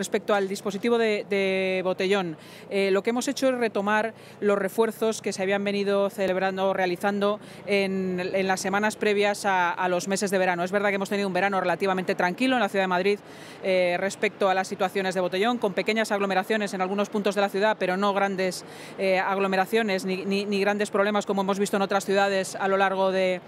Respecto al dispositivo de, botellón, eh, lo que hemos hecho es retomar los refuerzos que se habían venido celebrando, realizando en, las semanas previas a, los meses de verano. Es verdad que hemos tenido un verano relativamente tranquilo en la ciudad de Madrid eh, respecto a las situaciones de botellón, con pequeñas aglomeraciones en algunos puntos de la ciudad, pero no grandes eh, aglomeraciones ni grandes problemas como hemos visto en otras ciudades a lo largo de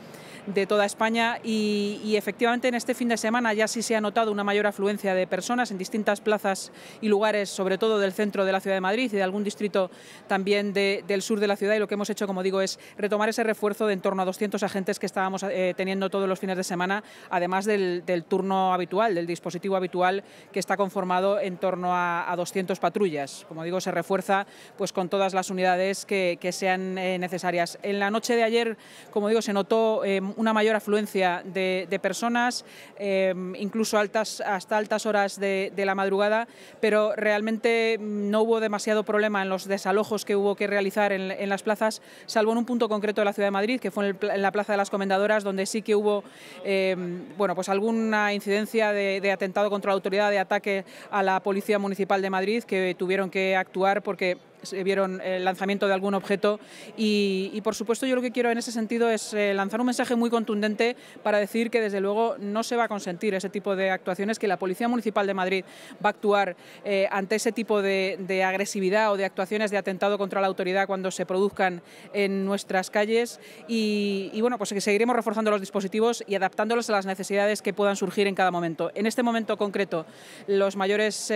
de toda España y, efectivamente en este fin de semana ya sí se ha notado una mayor afluencia de personas en distintas plazas y lugares, sobre todo del centro de la ciudad de Madrid y de algún distrito también del sur de la ciudad y lo que hemos hecho, como digo, es retomar ese refuerzo de en torno a 200 agentes que estábamos eh, teniendo todos los fines de semana, además del, turno habitual, del dispositivo habitual que está conformado en torno a, 200 patrullas. Como digo, se refuerza pues con todas las unidades que, sean eh, necesarias. En la noche de ayer, como digo, se notó eh, una mayor afluencia de, personas, eh, incluso altas, hasta altas horas de, la madrugada, pero realmente no hubo demasiado problema en los desalojos que hubo que realizar en, las plazas, salvo en un punto concreto de la ciudad de Madrid, que fue en, la Plaza de las Comendadoras, donde sí que hubo eh, bueno, pues alguna incidencia de atentado contra la autoridad, de ataque a la Policía Municipal de Madrid, que tuvieron que actuar porque se vieron eh, el lanzamiento de algún objeto y, por supuesto yo lo que quiero en ese sentido es eh, lanzar un mensaje muy contundente para decir que desde luego no se va a consentir ese tipo de actuaciones, que la Policía Municipal de Madrid va a actuar eh, ante ese tipo de, agresividad o de actuaciones de atentado contra la autoridad cuando se produzcan en nuestras calles y, bueno, pues que seguiremos reforzando los dispositivos y adaptándolos a las necesidades que puedan surgir en cada momento. En este momento concreto, los mayores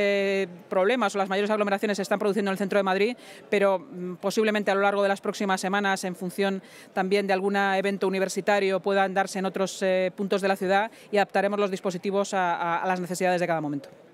problemas o las mayores aglomeraciones se están produciendo en el centro de Madrid pero mm, posiblemente a lo largo de las próximas semanas, en función también de algún evento universitario, puedan darse en otros eh, puntos de la ciudad y adaptaremos los dispositivos a las necesidades de cada momento.